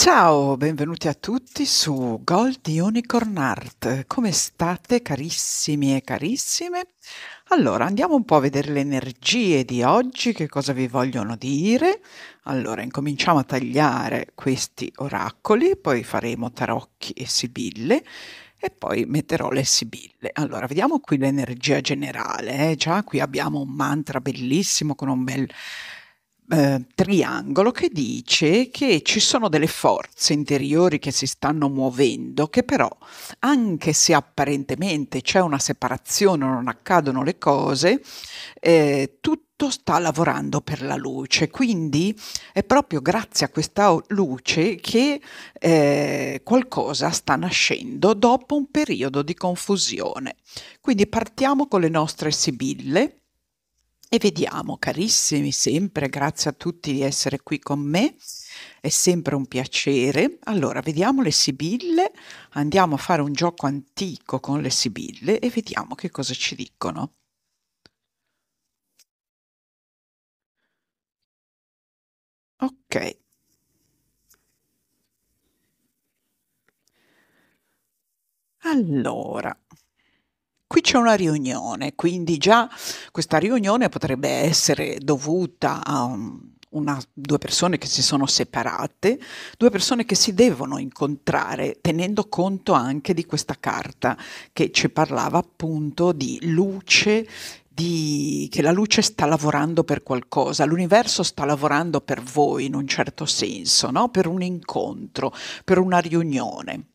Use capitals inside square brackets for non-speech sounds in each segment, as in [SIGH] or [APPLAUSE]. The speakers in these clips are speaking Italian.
Ciao, benvenuti a tutti su Gold Unicorn Art. Come state carissimi e carissime? Allora, andiamo un po' a vedere le energie di oggi, che cosa vi vogliono dire. Allora, incominciamo a tagliare questi oracoli, poi faremo tarocchi e sibille e poi metterò le sibille. Allora, vediamo qui l'energia generale. Eh? Già qui abbiamo un mantra bellissimo con un bel eh, triangolo che dice che ci sono delle forze interiori che si stanno muovendo, che però anche se apparentemente c'è una separazione, non accadono le cose, eh, tutto sta lavorando per la luce. Quindi è proprio grazie a questa luce che eh, qualcosa sta nascendo dopo un periodo di confusione. Quindi partiamo con le nostre sibille e vediamo, carissimi, sempre grazie a tutti di essere qui con me, è sempre un piacere. Allora, vediamo le sibille, andiamo a fare un gioco antico con le sibille e vediamo che cosa ci dicono. Ok. Allora, Qui c'è una riunione, quindi già questa riunione potrebbe essere dovuta a una, due persone che si sono separate, due persone che si devono incontrare, tenendo conto anche di questa carta che ci parlava appunto di luce. Di, che la luce sta lavorando per qualcosa, l'universo sta lavorando per voi in un certo senso, no? per un incontro, per una riunione.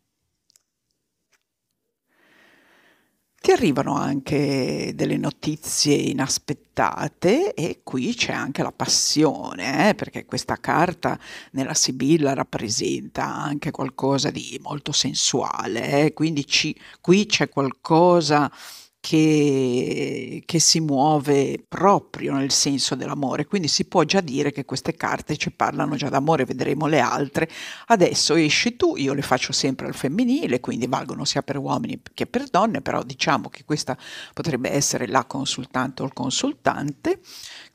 ti arrivano anche delle notizie inaspettate e qui c'è anche la passione, eh, perché questa carta nella Sibilla rappresenta anche qualcosa di molto sensuale, eh, quindi ci, qui c'è qualcosa che, che, si muove proprio nel senso dell'amore, quindi si può già dire che queste carte ci parlano già d'amore, vedremo le altre. Adesso esci tu, io le faccio sempre al femminile, quindi valgono sia per uomini che per donne, però diciamo che questa potrebbe essere la consultante o il consultante.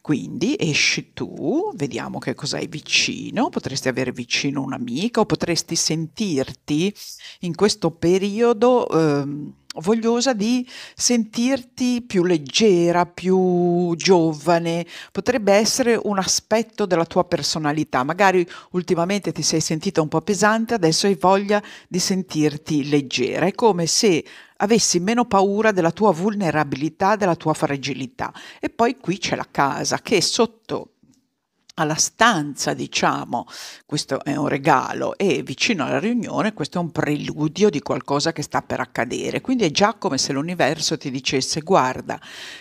Quindi esci tu, vediamo che cos'hai vicino, potresti avere vicino un'amica o potresti sentirti in questo periodo... Ehm, vogliosa di sentirti più leggera, più giovane, potrebbe essere un aspetto della tua personalità, magari ultimamente ti sei sentita un po' pesante, adesso hai voglia di sentirti leggera, è come se avessi meno paura della tua vulnerabilità, della tua fragilità. E poi qui c'è la casa che sotto alla stanza, diciamo, questo è un regalo e vicino alla riunione questo è un preludio di qualcosa che sta per accadere. Quindi è già come se l'universo ti dicesse guarda,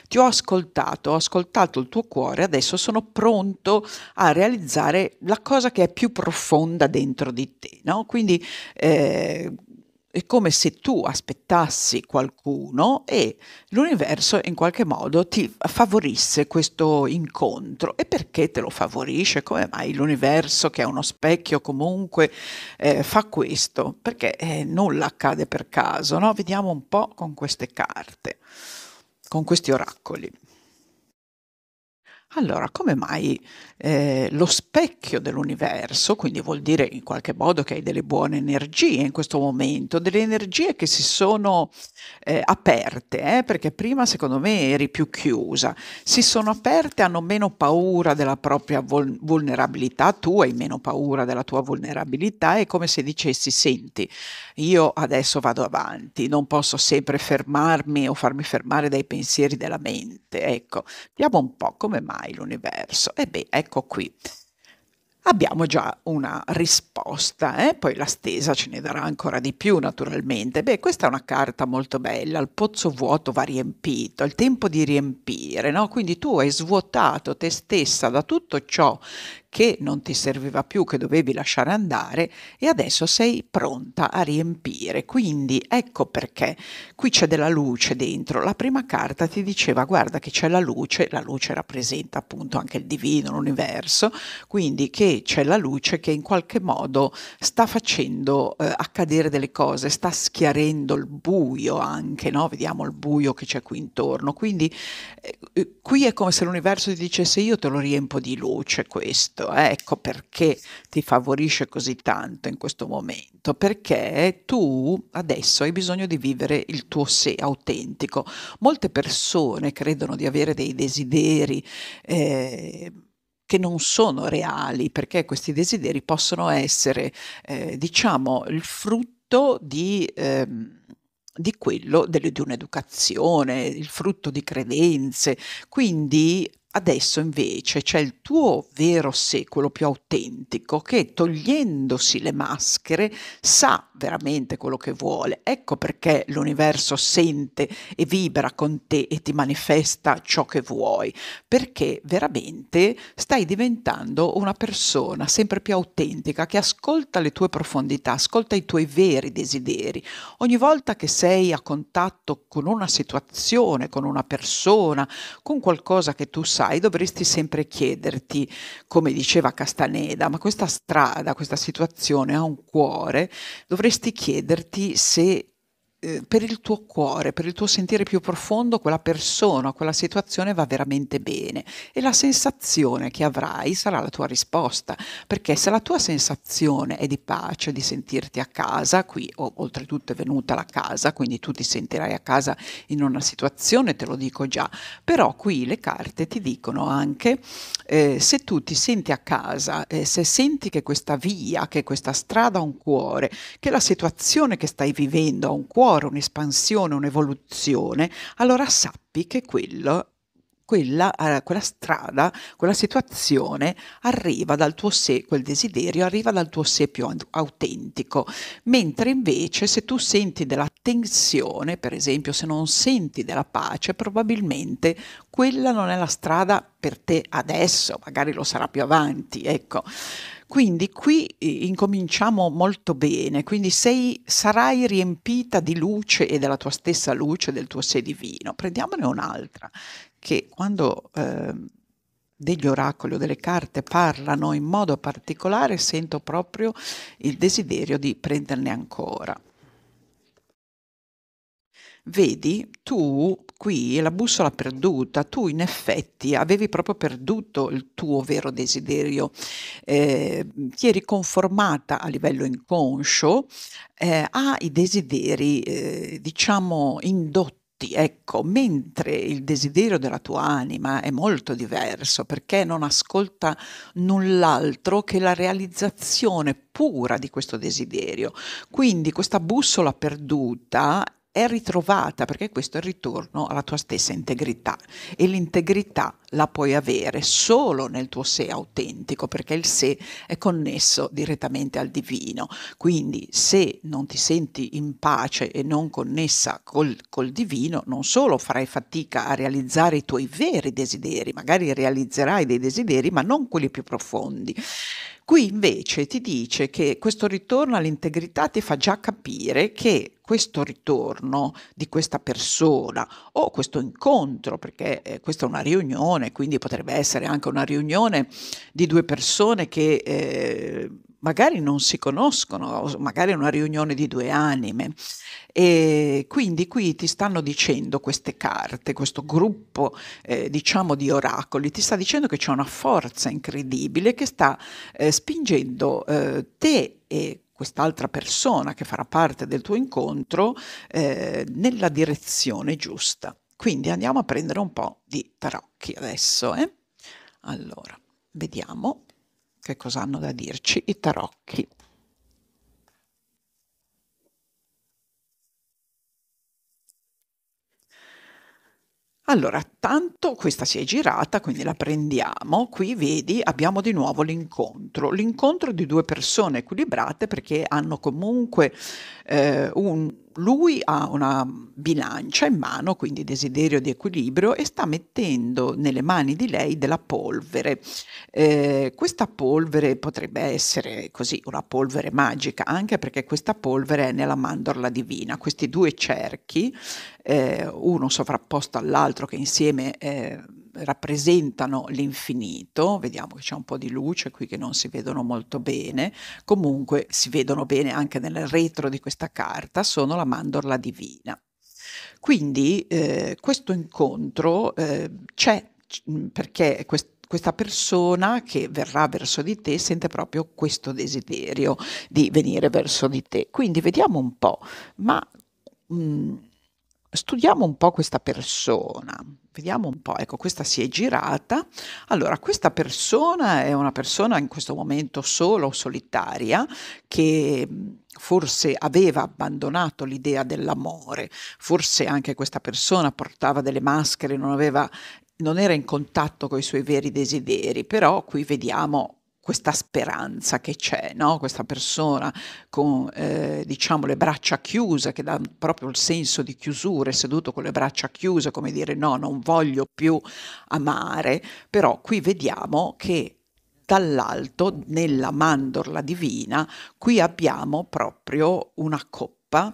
ti ho ascoltato, ho ascoltato il tuo cuore, adesso sono pronto a realizzare la cosa che è più profonda dentro di te. No? Quindi eh, è come se tu aspettassi qualcuno e l'universo in qualche modo ti favorisse questo incontro. E perché te lo favorisce? Come mai l'universo, che è uno specchio comunque, eh, fa questo? Perché eh, nulla accade per caso, no? Vediamo un po' con queste carte, con questi oracoli. Allora, come mai eh, lo specchio dell'universo, quindi vuol dire in qualche modo che hai delle buone energie in questo momento, delle energie che si sono eh, aperte, eh, perché prima secondo me eri più chiusa, si sono aperte, hanno meno paura della propria vol- vulnerabilità, tu hai meno paura della tua vulnerabilità, è come se dicessi, senti, io adesso vado avanti, non posso sempre fermarmi o farmi fermare dai pensieri della mente, ecco, vediamo un po' come mai mai l'universo? E beh, ecco qui. Abbiamo già una risposta, eh? poi la stesa ce ne darà ancora di più naturalmente. Beh, questa è una carta molto bella, il pozzo vuoto va riempito, è il tempo di riempire, no? quindi tu hai svuotato te stessa da tutto ciò che non ti serviva più, che dovevi lasciare andare e adesso sei pronta a riempire. Quindi ecco perché qui c'è della luce dentro. La prima carta ti diceva guarda che c'è la luce, la luce rappresenta appunto anche il divino, l'universo, quindi che c'è la luce che in qualche modo sta facendo eh, accadere delle cose, sta schiarendo il buio anche, no? vediamo il buio che c'è qui intorno. Quindi eh, qui è come se l'universo ti dicesse io te lo riempo di luce questo questo, eh, ecco perché ti favorisce così tanto in questo momento, perché tu adesso hai bisogno di vivere il tuo sé autentico. Molte persone credono di avere dei desideri. Eh, che non sono reali, perché questi desideri possono essere, eh, diciamo, il frutto di, ehm, di quello delle, di un'educazione, il frutto di credenze. Quindi Adesso invece c'è il tuo vero secolo più autentico che togliendosi le maschere sa veramente quello che vuole. Ecco perché l'universo sente e vibra con te e ti manifesta ciò che vuoi, perché veramente stai diventando una persona sempre più autentica che ascolta le tue profondità, ascolta i tuoi veri desideri. Ogni volta che sei a contatto con una situazione, con una persona, con qualcosa che tu sai, fai dovresti sempre chiederti, come diceva Castaneda, ma questa strada, questa situazione ha un cuore, dovresti chiederti se eh, per il tuo cuore, per il tuo sentire più profondo, quella persona, quella situazione va veramente bene e la sensazione che avrai sarà la tua risposta, perché se la tua sensazione è di pace, di sentirti a casa, qui oh, oltretutto è venuta la casa, quindi tu ti sentirai a casa in una situazione, te lo dico già, però qui le carte ti dicono anche eh, se tu ti senti a casa, eh, se senti che questa via, che questa strada ha un cuore, che la situazione che stai vivendo ha un cuore, cuore un'espansione, un'evoluzione, allora sappi che quello quella, eh, quella, strada, quella situazione arriva dal tuo sé, quel desiderio arriva dal tuo sé più autentico, mentre invece se tu senti della tensione, per esempio se non senti della pace, probabilmente quella non è la strada per te adesso, magari lo sarà più avanti, ecco. Quindi qui eh, incominciamo molto bene, quindi sei, sarai riempita di luce e della tua stessa luce, del tuo sé divino. Prendiamone un'altra, che quando eh, degli oracoli o delle carte parlano in modo particolare sento proprio il desiderio di prenderne ancora vedi, tu qui la bussola perduta, tu in effetti avevi proprio perduto il tuo vero desiderio, eh, ti eri conformata a livello inconscio eh, ai desideri, eh, diciamo, indotti ecco, mentre il desiderio della tua anima è molto diverso perché non ascolta null'altro che la realizzazione pura di questo desiderio. Quindi questa bussola perduta è ritrovata, perché questo è il ritorno alla tua stessa integrità e l'integrità la puoi avere solo nel tuo sé autentico, perché il sé è connesso direttamente al divino. Quindi se non ti senti in pace e non connessa col, col divino, non solo farai fatica a realizzare i tuoi veri desideri, magari realizzerai dei desideri, ma non quelli più profondi. Qui invece ti dice che questo ritorno all'integrità ti fa già capire che questo ritorno di questa persona o questo incontro, perché eh, questa è una riunione, quindi potrebbe essere anche una riunione di due persone che... Eh, magari non si conoscono, magari è una riunione di due anime. E quindi qui ti stanno dicendo queste carte, questo gruppo eh, diciamo di oracoli, ti sta dicendo che c'è una forza incredibile che sta eh, spingendo eh, te e quest'altra persona che farà parte del tuo incontro eh, nella direzione giusta. Quindi andiamo a prendere un po' di tarocchi adesso. Eh? Allora, vediamo che cosa hanno da dirci i tarocchi. Allora, tanto questa si è girata, quindi la prendiamo. Qui vedi, abbiamo di nuovo l'incontro. L'incontro di due persone equilibrate perché hanno comunque eh, un lui ha una bilancia in mano, quindi desiderio di equilibrio, e sta mettendo nelle mani di lei della polvere. Eh, questa polvere potrebbe essere così una polvere magica, anche perché questa polvere è nella mandorla divina. Questi due cerchi, eh, uno sovrapposto all'altro che insieme... Eh, rappresentano l'infinito, vediamo che c'è un po' di luce qui che non si vedono molto bene, comunque si vedono bene anche nel retro di questa carta, sono la mandorla divina. Quindi eh, questo incontro eh, c'è mm, perché questo questa persona che verrà verso di te sente proprio questo desiderio di venire verso di te. Quindi vediamo un po', ma mh, mm, studiamo un po' questa persona, Vediamo un po', ecco, questa si è girata. Allora, questa persona è una persona in questo momento solo, solitaria che forse aveva abbandonato l'idea dell'amore, forse anche questa persona portava delle maschere, non, aveva, non era in contatto con i suoi veri desideri, però qui vediamo questa speranza che c'è, no? questa persona con eh, diciamo le braccia chiuse, che dà proprio il senso di chiusura, seduto con le braccia chiuse, come dire no, non voglio più amare, però qui vediamo che dall'alto, nella mandorla divina, qui abbiamo proprio una coppa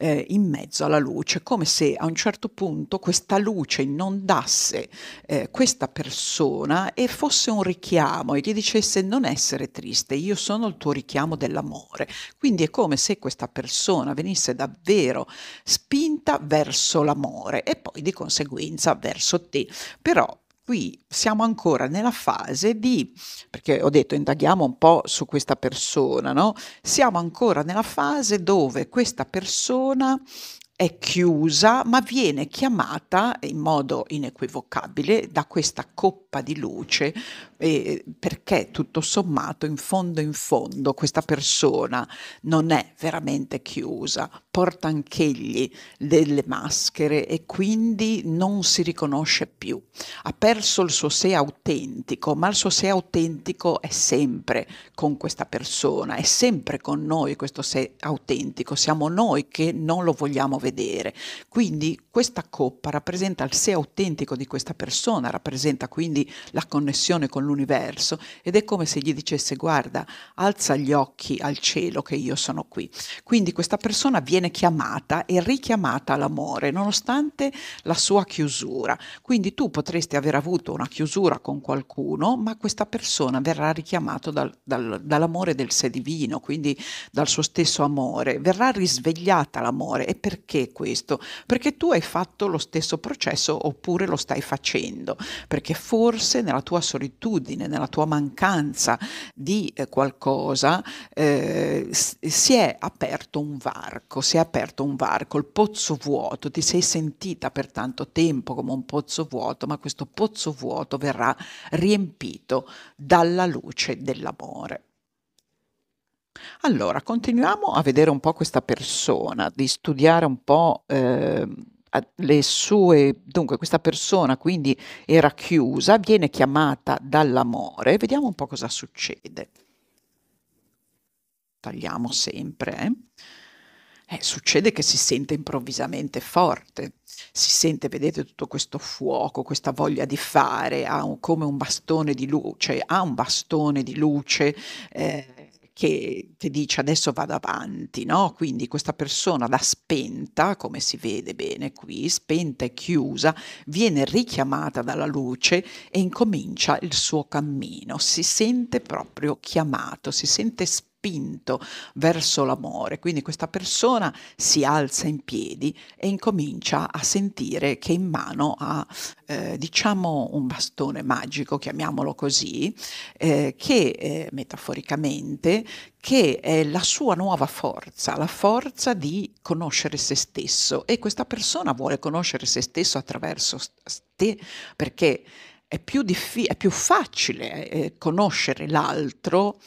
eh, in mezzo alla luce, come se a un certo punto questa luce inondasse eh, questa persona e fosse un richiamo e gli dicesse non essere triste, io sono il tuo richiamo dell'amore. Quindi è come se questa persona venisse davvero spinta verso l'amore e poi di conseguenza verso te. Però qui siamo ancora nella fase di, perché ho detto indaghiamo un po' su questa persona, no? Siamo ancora nella fase dove questa persona è chiusa, ma viene chiamata in modo inequivocabile da questa coppa di luce, eh, perché tutto sommato, in fondo in fondo, questa persona non è veramente chiusa, porta anch'egli delle maschere e quindi non si riconosce più. Ha perso il suo sé autentico, ma il suo sé autentico è sempre con questa persona, è sempre con noi questo sé autentico, siamo noi che non lo vogliamo vedere vedere. Quindi questa coppa rappresenta il sé autentico di questa persona, rappresenta quindi la connessione con l'universo ed è come se gli dicesse guarda, alza gli occhi al cielo che io sono qui. Quindi questa persona viene chiamata e richiamata all'amore nonostante la sua chiusura. Quindi tu potresti aver avuto una chiusura con qualcuno, ma questa persona verrà richiamata dal, dal, dall'amore del sé divino, quindi dal suo stesso amore, verrà risvegliata l'amore e perché? te questo, perché tu hai fatto lo stesso processo oppure lo stai facendo, perché forse nella tua solitudine, nella tua mancanza di eh, qualcosa eh, si è aperto un varco, si è aperto un varco, il pozzo vuoto, ti sei sentita per tanto tempo come un pozzo vuoto, ma questo pozzo vuoto verrà riempito dalla luce dell'amore. Allora, continuiamo a vedere un po' questa persona, di studiare un po' ehm, le sue... Dunque, questa persona quindi era chiusa, viene chiamata dall'amore, vediamo un po' cosa succede. Tagliamo sempre, eh. Eh, succede che si sente improvvisamente forte, si sente, vedete, tutto questo fuoco, questa voglia di fare, ha un, come un bastone di luce, ha un bastone di luce, eh, che, che dice adesso vado avanti, no? Quindi questa persona da spenta, come si vede bene qui, spenta e chiusa, viene richiamata dalla luce e incomincia il suo cammino, si sente proprio chiamato, si sente spento spinto verso l'amore. Quindi questa persona si alza in piedi e incomincia a sentire che in mano ha, eh, diciamo, un bastone magico, chiamiamolo così, eh, che eh, metaforicamente che è la sua nuova forza, la forza di conoscere se stesso e questa persona vuole conoscere se stesso attraverso te perché è più, diffi- è più facile eh, conoscere l'altro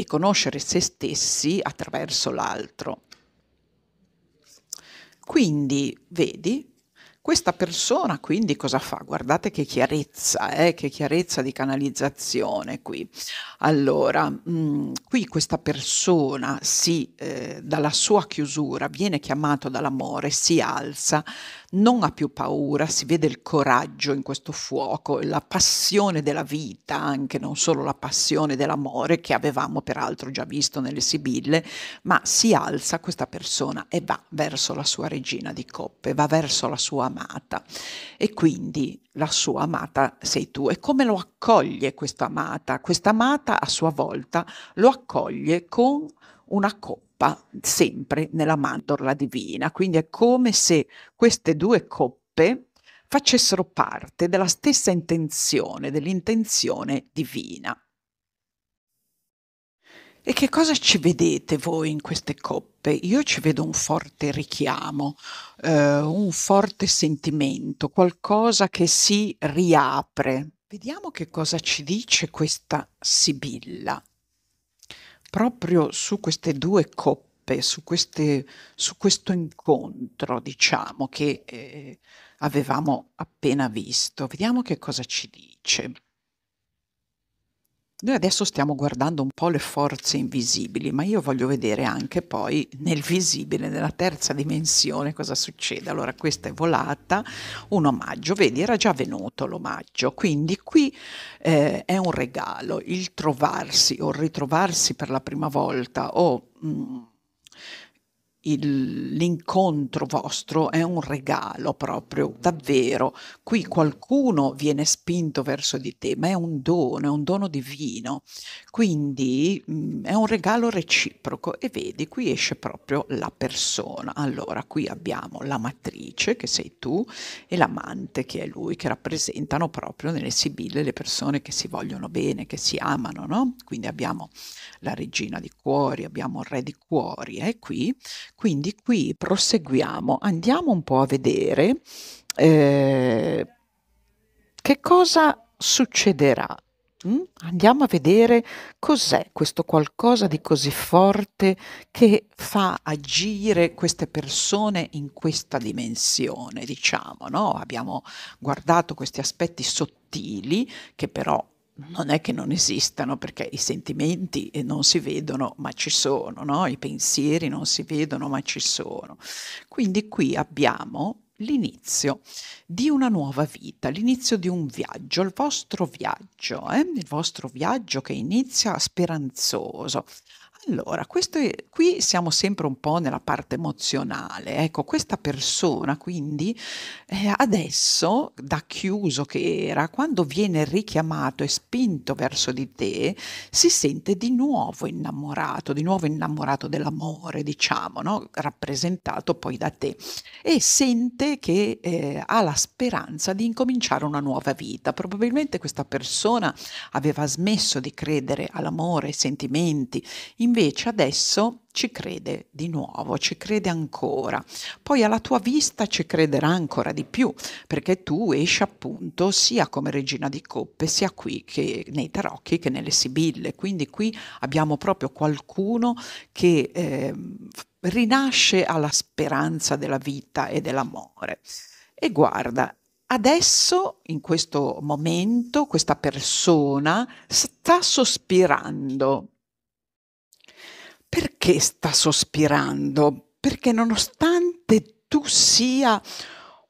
e conoscere se stessi attraverso l'altro. Quindi, vedi, questa persona quindi cosa fa? Guardate che chiarezza, eh? che chiarezza di canalizzazione qui. Allora, mh, mm, qui questa persona si, eh, dalla sua chiusura, viene chiamato dall'amore, si alza non ha più paura, si vede il coraggio in questo fuoco, la passione della vita, anche non solo la passione dell'amore che avevamo peraltro già visto nelle Sibille, ma si alza questa persona e va verso la sua regina di coppe, va verso la sua amata e quindi la sua amata sei tu e come lo accoglie questa amata? Questa amata a sua volta lo accoglie con una coppa coppa sempre nella mandorla divina. Quindi è come se queste due coppe facessero parte della stessa intenzione, dell'intenzione divina. E che cosa ci vedete voi in queste coppe? Io ci vedo un forte richiamo, eh, un forte sentimento, qualcosa che si riapre. Vediamo che cosa ci dice questa sibilla proprio su queste due coppe, su, queste, su questo incontro, diciamo, che eh, avevamo appena visto. Vediamo che cosa ci dice. Noi adesso stiamo guardando un po' le forze invisibili, ma io voglio vedere anche poi nel visibile, nella terza dimensione, cosa succede. Allora, questa è volata, un omaggio, vedi, era già venuto l'omaggio, quindi qui eh, è un regalo, il trovarsi o ritrovarsi per la prima volta o... Mh, mm, il, l'incontro vostro è un regalo proprio, davvero. Qui qualcuno viene spinto verso di te, ma è un dono, è un dono divino. Quindi mh, mm, è un regalo reciproco e vedi, qui esce proprio la persona. Allora, qui abbiamo la matrice, che sei tu, e l'amante, che è lui, che rappresentano proprio nelle sibille le persone che si vogliono bene, che si amano, no? Quindi abbiamo la regina di cuori, abbiamo il re di cuori, e eh, qui quindi qui proseguiamo, andiamo un po' a vedere eh, che cosa succederà. Mm? Andiamo a vedere cos'è questo qualcosa di così forte che fa agire queste persone in questa dimensione, diciamo, no? Abbiamo guardato questi aspetti sottili che però non è che non esistano perché i sentimenti eh, non si vedono ma ci sono, no? i pensieri non si vedono ma ci sono. Quindi qui abbiamo l'inizio di una nuova vita, l'inizio di un viaggio, il vostro viaggio, eh? il vostro viaggio che inizia speranzoso, allora, questo è, qui siamo sempre un po' nella parte emozionale. Ecco, questa persona quindi eh, adesso, da chiuso che era, quando viene richiamato e spinto verso di te, si sente di nuovo innamorato, di nuovo innamorato dell'amore, diciamo, no? rappresentato poi da te, e sente che eh, ha la speranza di incominciare una nuova vita. Probabilmente questa persona aveva smesso di credere all'amore, ai sentimenti, in invece adesso ci crede di nuovo, ci crede ancora. Poi alla tua vista ci crederà ancora di più, perché tu esci appunto sia come regina di coppe, sia qui che nei tarocchi che nelle sibille. Quindi qui abbiamo proprio qualcuno che eh, rinasce alla speranza della vita e dell'amore. E guarda, adesso, in questo momento, questa persona sta sospirando perché sta sospirando? Perché nonostante tu sia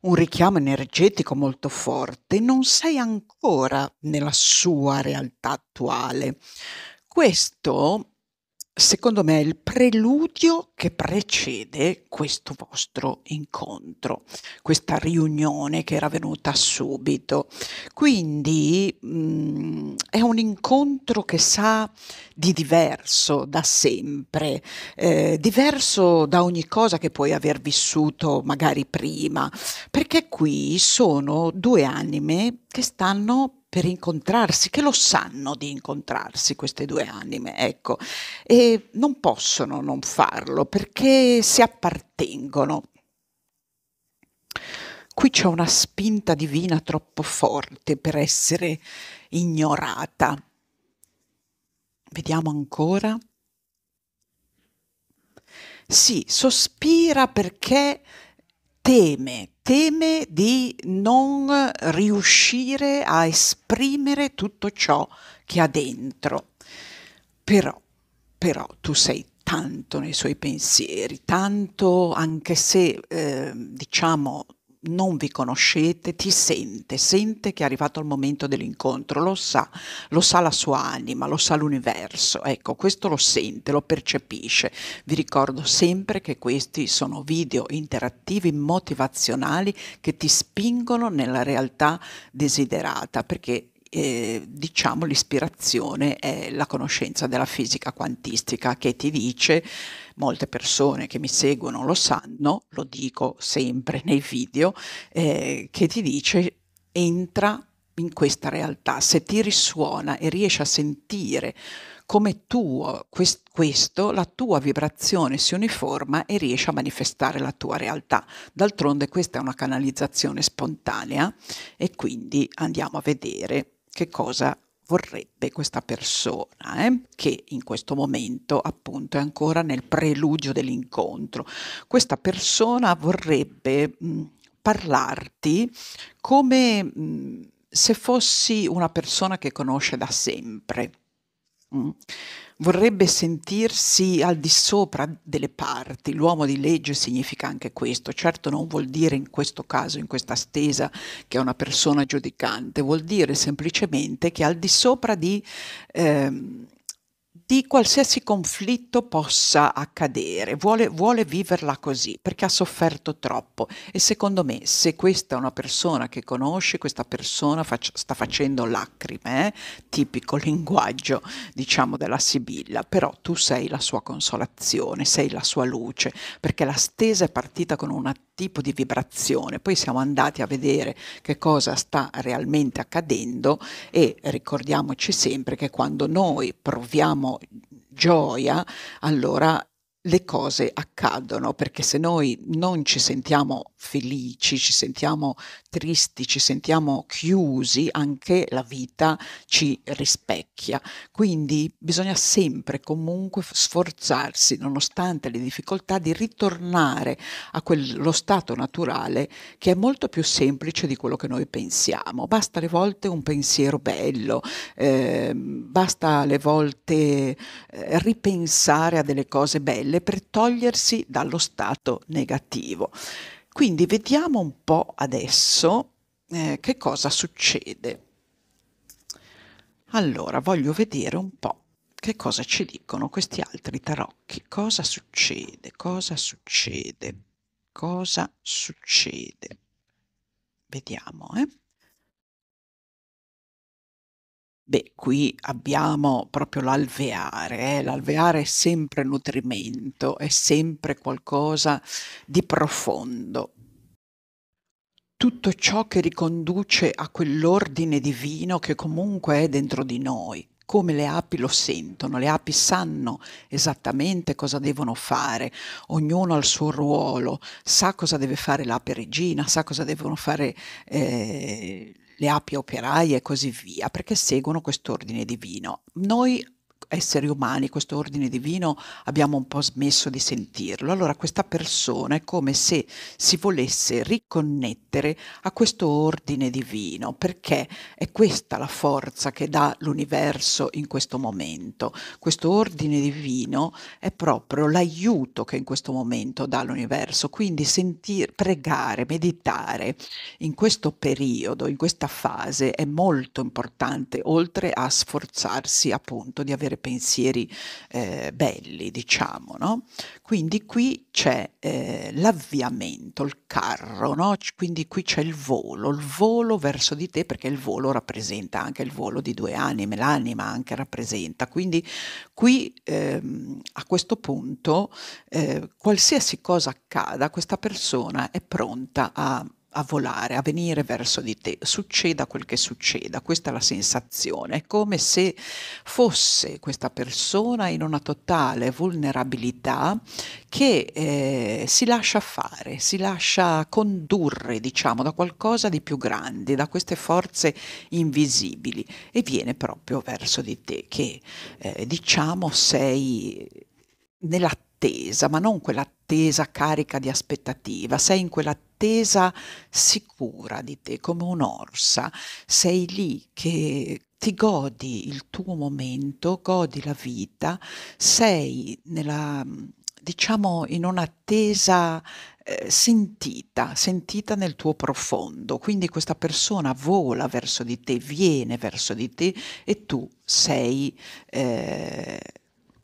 un richiamo energetico molto forte, non sei ancora nella sua realtà attuale. Questo secondo me, il preludio che precede questo vostro incontro, questa riunione che era venuta subito. Quindi mh, mm, è un incontro che sa di diverso da sempre, eh, diverso da ogni cosa che puoi aver vissuto magari prima, perché qui sono due anime che stanno per incontrarsi, che lo sanno di incontrarsi queste due anime, ecco, e non possono non farlo perché si appartengono. Qui c'è una spinta divina troppo forte per essere ignorata. Vediamo ancora. Sì, sospira perché teme teme di non riuscire a esprimere tutto ciò che ha dentro. Però, però tu sei tanto nei suoi pensieri, tanto anche se eh, diciamo non vi conoscete, ti sente, sente che è arrivato il momento dell'incontro, lo sa, lo sa la sua anima, lo sa l'universo, ecco, questo lo sente, lo percepisce. Vi ricordo sempre che questi sono video interattivi motivazionali che ti spingono nella realtà desiderata, perché eh, diciamo l'ispirazione è la conoscenza della fisica quantistica che ti dice, molte persone che mi seguono lo sanno, lo dico sempre nei video, eh, che ti dice entra in questa realtà, se ti risuona e riesci a sentire come tuo quest- questo, la tua vibrazione si uniforma e riesci a manifestare la tua realtà. D'altronde questa è una canalizzazione spontanea e quindi andiamo a vedere che cosa vorrebbe questa persona, eh? che in questo momento appunto è ancora nel preludio dell'incontro. Questa persona vorrebbe mh, mm, parlarti come mh, mm, se fossi una persona che conosce da sempre. Mm vorrebbe sentirsi al di sopra delle parti. L'uomo di legge significa anche questo. Certo non vuol dire in questo caso, in questa stesa, che è una persona giudicante, vuol dire semplicemente che al di sopra di... Ehm, di qualsiasi conflitto possa accadere, vuole, vuole, viverla così perché ha sofferto troppo e secondo me se questa è una persona che conosce, questa persona fac- sta facendo lacrime, eh? tipico [LAUGHS] linguaggio diciamo della Sibilla, però tu sei la sua consolazione, sei la sua luce, perché la stesa è partita con una tipo di vibrazione. Poi siamo andati a vedere che cosa sta realmente accadendo e ricordiamoci sempre che quando noi proviamo gioia, allora le cose accadono perché se noi non ci sentiamo felici, ci sentiamo tristi, ci sentiamo chiusi, anche la vita ci rispecchia. Quindi bisogna sempre comunque sforzarsi, nonostante le difficoltà, di ritornare a quello stato naturale che è molto più semplice di quello che noi pensiamo. Basta alle volte un pensiero bello, eh, basta alle volte eh, ripensare a delle cose belle per togliersi dallo stato negativo. Quindi vediamo un po' adesso eh, che cosa succede. Allora, voglio vedere un po' che cosa ci dicono questi altri tarocchi. Cosa succede? Cosa succede? Cosa succede? Vediamo, eh. Beh, qui abbiamo proprio l'alveare, eh. L'alveare è sempre nutrimento, è sempre qualcosa di profondo. Tutto ciò che riconduce a quell'ordine divino che comunque è dentro di noi, come le api lo sentono, le api sanno esattamente cosa devono fare, ognuno ha il suo ruolo, sa cosa deve fare l'ape regina, sa cosa devono fare eh, le api operaie e così via, perché seguono quest'ordine divino. Noi esseri umani, questo ordine divino, abbiamo un po' smesso di sentirlo. Allora questa persona è come se si volesse riconnettere a questo ordine divino, perché è questa la forza che dà l'universo in questo momento. Questo ordine divino è proprio l'aiuto che in questo momento dà l'universo, quindi sentir, pregare, meditare in questo periodo, in questa fase è molto importante, oltre a sforzarsi appunto di avere pensieri eh, belli, diciamo. No? Quindi qui c'è eh, l'avviamento, il carro, no? quindi qui c'è il volo, il volo verso di te perché il volo rappresenta anche il volo di due anime, l'anima anche rappresenta. Quindi qui ehm, a questo punto eh, qualsiasi cosa accada, questa persona è pronta a a volare, a venire verso di te, succeda quel che succeda, questa è la sensazione, è come se fosse questa persona in una totale vulnerabilità che eh, si lascia fare, si lascia condurre, diciamo, da qualcosa di più grande, da queste forze invisibili e viene proprio verso di te che eh, diciamo sei nell'attesa, ma non quell'attesa carica di aspettativa, sei in quell'attesa attesa sicura di te, come un'orsa. Sei lì che ti godi il tuo momento, godi la vita, sei nella diciamo in un'attesa eh, sentita, sentita nel tuo profondo. Quindi questa persona vola verso di te, viene verso di te e tu sei eh,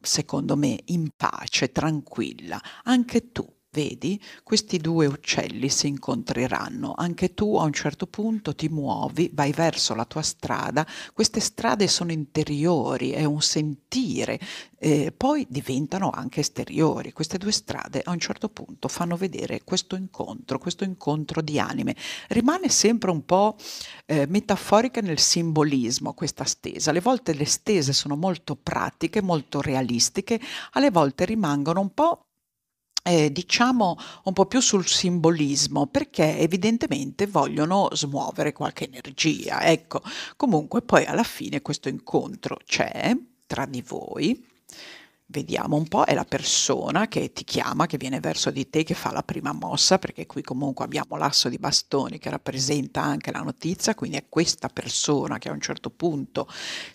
secondo me in pace, tranquilla, anche tu vedi, questi due uccelli si incontreranno, anche tu a un certo punto ti muovi, vai verso la tua strada, queste strade sono interiori, è un sentire, eh, poi diventano anche esteriori, queste due strade a un certo punto fanno vedere questo incontro, questo incontro di anime. Rimane sempre un po' eh, metaforica nel simbolismo questa stesa, alle volte le stese sono molto pratiche, molto realistiche, alle volte rimangono un po' eh, diciamo un po' più sul simbolismo perché evidentemente vogliono smuovere qualche energia. Ecco, comunque poi alla fine questo incontro c'è tra di voi vediamo un po', è la persona che ti chiama, che viene verso di te, che fa la prima mossa, perché qui comunque abbiamo l'asso di bastoni che rappresenta anche la notizia, quindi è questa persona che a un certo punto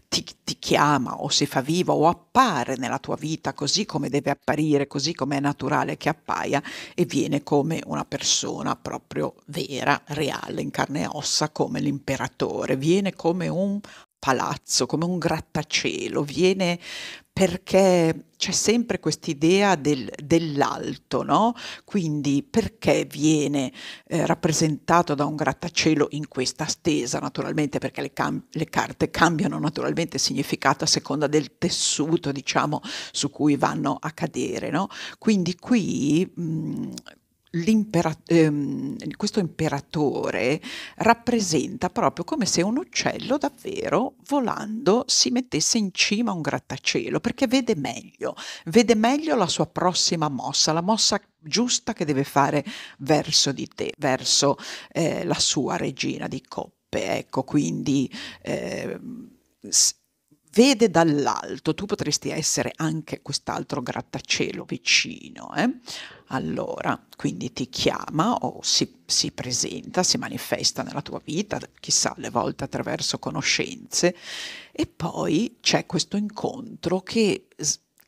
ti, ti chiama o si fa viva o appare nella tua vita così come deve apparire, così come è naturale che appaia e viene come una persona proprio vera, reale, in carne e ossa, come l'imperatore, viene come un palazzo, come un grattacielo, viene perché c'è sempre quest'idea del, dell'alto, no? Quindi perché viene eh, rappresentato da un grattacielo in questa stesa? Naturalmente perché le, cam- le, carte cambiano naturalmente significato a seconda del tessuto, diciamo, su cui vanno a cadere, no? Quindi qui mh, mm, Ehm, questo imperatore rappresenta proprio come se un uccello davvero volando si mettesse in cima a un grattacielo perché vede meglio, vede meglio la sua prossima mossa, la mossa giusta che deve fare verso di te, verso eh, la sua regina di coppe. Ecco, quindi eh, vede dall'alto, tu potresti essere anche quest'altro grattacielo vicino. Eh? Allora, quindi ti chiama o si, si presenta, si manifesta nella tua vita, chissà, alle volte attraverso conoscenze, e poi c'è questo incontro che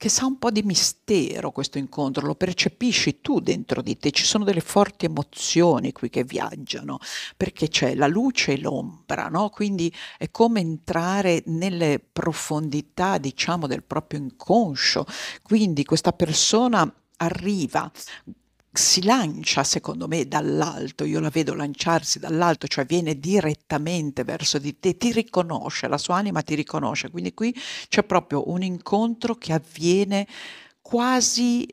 che sa un po' di mistero questo incontro, lo percepisci tu dentro di te, ci sono delle forti emozioni qui che viaggiano, perché c'è la luce e l'ombra, no? quindi è come entrare nelle profondità, diciamo, del proprio inconscio, quindi questa persona arriva si lancia, secondo me, dall'alto, io la vedo lanciarsi dall'alto, cioè viene direttamente verso di te, ti riconosce, la sua anima ti riconosce, quindi qui c'è proprio un incontro che avviene quasi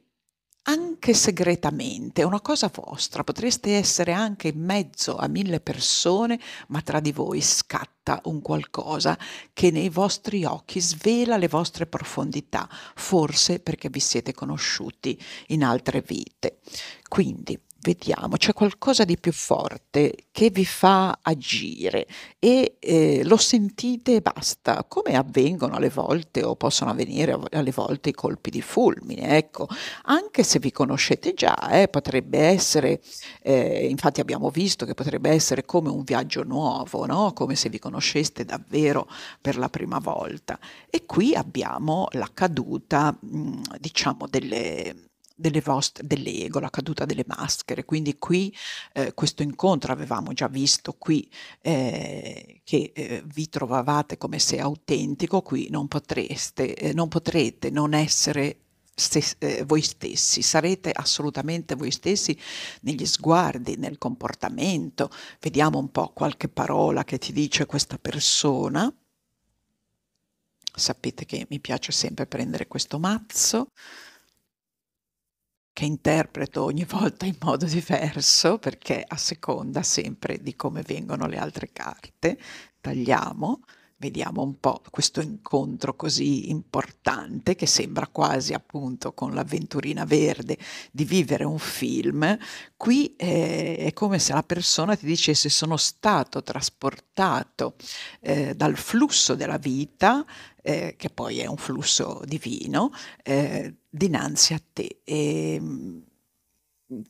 anche segretamente, è una cosa vostra, potreste essere anche in mezzo a mille persone, ma tra di voi scatta un qualcosa che nei vostri occhi svela le vostre profondità, forse perché vi siete conosciuti in altre vite. Quindi vediamo, c'è qualcosa di più forte che vi fa agire e eh, lo sentite e basta, come avvengono alle volte o possono avvenire alle volte i colpi di fulmine, ecco, anche se vi conoscete già, eh, potrebbe essere, eh, infatti abbiamo visto che potrebbe essere come un viaggio nuovo, no? come se vi conosceste davvero per la prima volta. E qui abbiamo la caduta, mh, mm, diciamo, delle delle vostre, dell'ego, la caduta delle maschere. Quindi qui eh, questo incontro avevamo già visto qui eh, che eh, vi trovavate come se autentico, qui non potreste, eh, non potrete non essere se, eh, voi stessi, sarete assolutamente voi stessi negli sguardi, nel comportamento. Vediamo un po' qualche parola che ti dice questa persona. Sapete che mi piace sempre prendere questo mazzo che interpreto ogni volta in modo diverso perché a seconda sempre di come vengono le altre carte, tagliamo Vediamo un po' questo incontro così importante che sembra quasi appunto con l'avventurina verde di vivere un film. Qui eh, è come se la persona ti dicesse sono stato trasportato eh, dal flusso della vita, eh, che poi è un flusso divino, eh, dinanzi a te. E, ehm,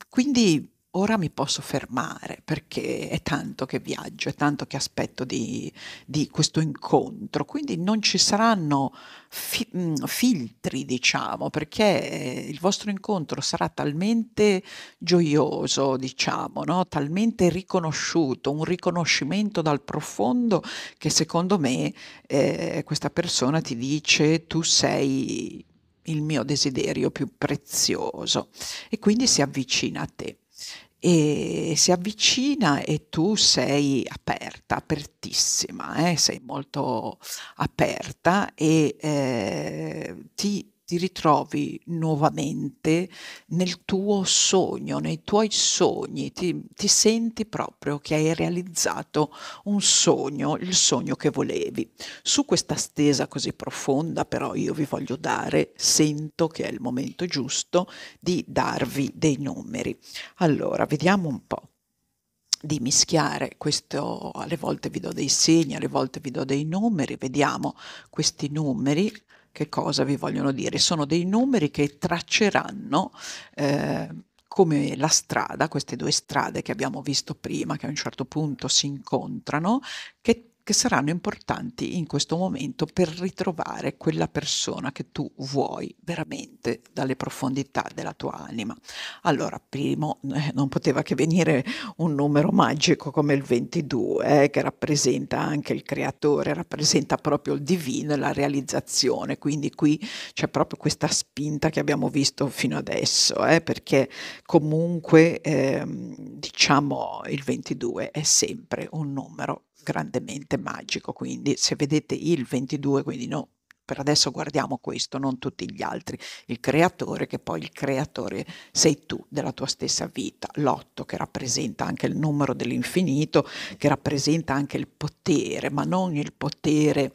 quindi ora mi posso fermare perché è tanto che viaggio, è tanto che aspetto di, di questo incontro, quindi non ci saranno fi- mm, filtri, diciamo, perché eh, il vostro incontro sarà talmente gioioso, diciamo, no? talmente riconosciuto, un riconoscimento dal profondo che secondo me eh, questa persona ti dice tu sei il mio desiderio più prezioso e quindi si avvicina a te e si avvicina e tu sei aperta, apertissima, eh? sei molto aperta e eh, ti ti ritrovi nuovamente nel tuo sogno, nei tuoi sogni, ti, ti senti proprio che hai realizzato un sogno, il sogno che volevi. Su questa stesa così profonda però io vi voglio dare, sento che è il momento giusto di darvi dei numeri. Allora, vediamo un po' di mischiare questo, alle volte vi do dei segni, alle volte vi do dei numeri, vediamo questi numeri che cosa vi vogliono dire. Sono dei numeri che tracceranno eh, come la strada, queste due strade che abbiamo visto prima, che a un certo punto si incontrano, che che saranno importanti in questo momento per ritrovare quella persona che tu vuoi veramente dalle profondità della tua anima. Allora, primo, eh, non poteva che venire un numero magico come il 22, eh, che rappresenta anche il creatore, rappresenta proprio il divino e la realizzazione, quindi qui c'è proprio questa spinta che abbiamo visto fino adesso, eh, perché comunque eh, diciamo il 22 è sempre un numero grandemente magico, quindi se vedete il 22, quindi no, per adesso guardiamo questo, non tutti gli altri, il creatore che poi il creatore sei tu della tua stessa vita, l'otto che rappresenta anche il numero dell'infinito, che rappresenta anche il potere, ma non il potere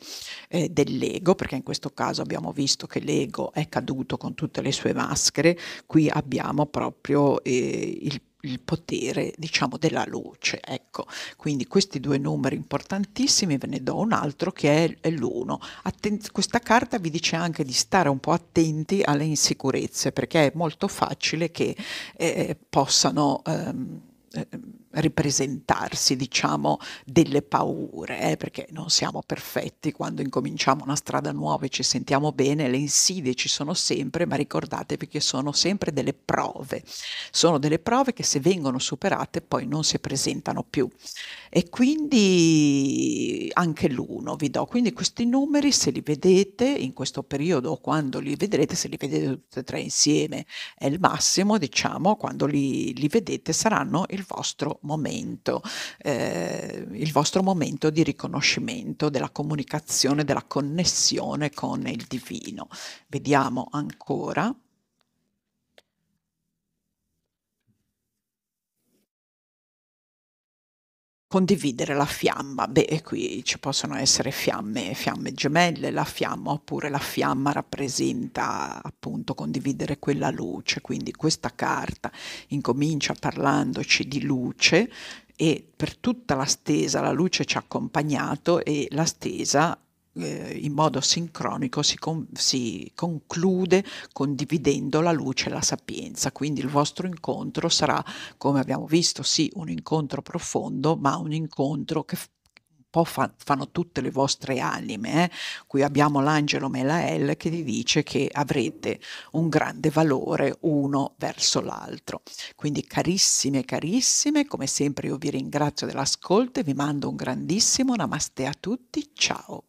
eh, dell'ego, perché in questo caso abbiamo visto che l'ego è caduto con tutte le sue maschere, qui abbiamo proprio eh, il potere il potere diciamo della luce ecco quindi questi due numeri importantissimi ve ne do un altro che è, l'1 Atten- questa carta vi dice anche di stare un po' attenti alle insicurezze perché è molto facile che eh, possano ehm, eh, ripresentarsi, diciamo, delle paure, eh, perché non siamo perfetti quando incominciamo una strada nuova e ci sentiamo bene, le insidie ci sono sempre, ma ricordatevi che sono sempre delle prove, sono delle prove che se vengono superate poi non si presentano più. E quindi anche l'uno vi do, quindi questi numeri se li vedete in questo periodo o quando li vedrete, se li vedete tutti e tre insieme è il massimo, diciamo, quando li, li vedete saranno il vostro momento, eh, il vostro momento di riconoscimento, della comunicazione, della connessione con il divino. Vediamo ancora condividere la fiamma. Beh, qui ci possono essere fiamme, fiamme gemelle, la fiamma, oppure la fiamma rappresenta appunto condividere quella luce. Quindi questa carta incomincia parlandoci di luce e per tutta la stesa la luce ci ha accompagnato e la stesa eh, in modo sincronico si, con, si conclude condividendo la luce e la sapienza. Quindi il vostro incontro sarà, come abbiamo visto, sì, un incontro profondo, ma un incontro che un po' fanno tutte le vostre anime. Eh? Qui abbiamo l'angelo Melael che vi dice che avrete un grande valore uno verso l'altro. Quindi carissime, carissime, come sempre io vi ringrazio dell'ascolto e vi mando un grandissimo namaste a tutti. Ciao.